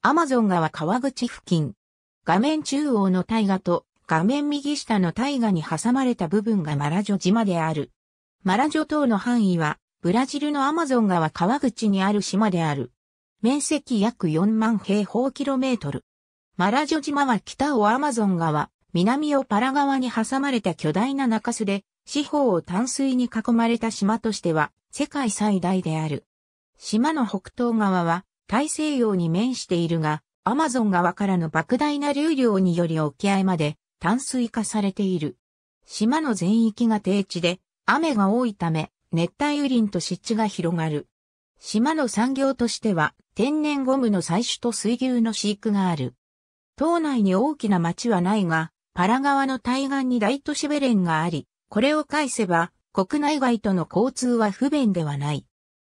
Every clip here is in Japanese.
アマゾン川川口付近。画面中央の大河と画面右下の大河に挟まれた部分がマラジョ島である。マラジョ島の範囲はブラジルのアマゾン川川口にある島である。面積約4万平方キロメートル。マラジョ島は北をアマゾン川、南をパラ川に挟まれた巨大な中州で、四方を淡水に囲まれた島としては世界最大である。島の北東側は大西洋に面しているが、アマゾン川からの莫大な流量により沖合まで淡水化されている。島の全域が低地で、雨が多いため、熱帯雨林と湿地が広がる。島の産業としては、天然ゴムの採取と水牛の飼育がある。島内に大きな町はないが、パラ川の対岸に大都市ベレンがあり、これを返せば、国内外との交通は不便ではない。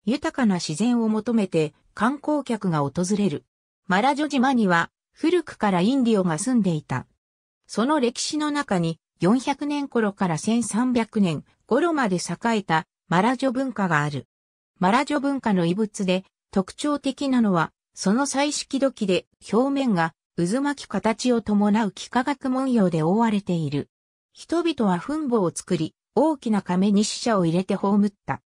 豊かな自然を求めて観光客が訪れる。マラジョ島には古くからインディオが住んでいた。その歴史の中に400年頃から1300年頃まで栄えたマラジョ文化がある。マラジョ文化の遺物で特徴的なのはその彩色土器で表面が渦巻き形を伴う幾何学文様で覆われている。人々は墳墓を作り、大きな亀に死者を入れて葬った。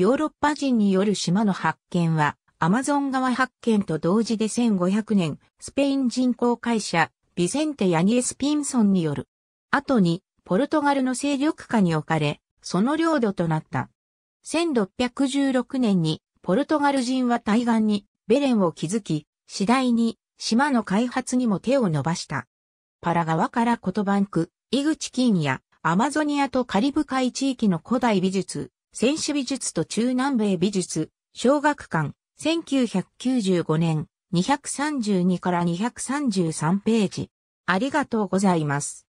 ヨーロッパ人による島の発見は、アマゾン川発見と同時で1500年、スペイン人工会社、ビセンテ・ヤニエス・ピンソンによる。後に、ポルトガルの勢力下に置かれ、その領土となった。1616年に、ポルトガル人は対岸に、ベレンを築き、次第に、島の開発にも手を伸ばした。パラ川からコトバンク、イグチキンや、アマゾニアとカリブ海地域の古代美術、選手美術と中南米美術、小学館、1995年、232から233ページ。ありがとうございます。